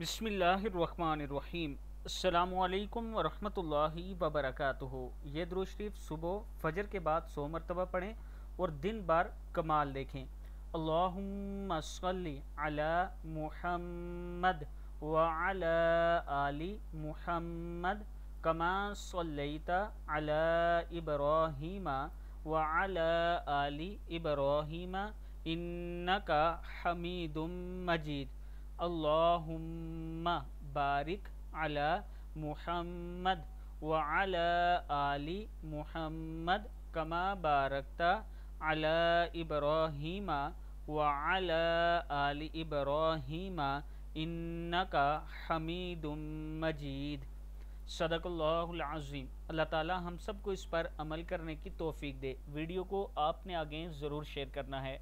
بسم اللہ الرحمن الرحیم السلام علیکم ورحمۃ اللہ وبرکاتہ یہ شریف صبح فجر کے بعد سو مرتبہ پڑھیں اور دن بار کمال دیکھیں اللہم صلی علی محمد کما صلیت علی ابراہیم وعلا علی ابراہیم انکا حمید مجید اللہم بارک على محمد وعلى آل محمد کما بارکتا على ابراہیم وعلی آل ابراہیم انکا حمید مجید صدق اللہ العظیم اللہ تعالی ہم سب کو اس پر عمل کرنے کی توفیق دے ویڈیو کو آپ نے آگے ضرور شیئر کرنا ہے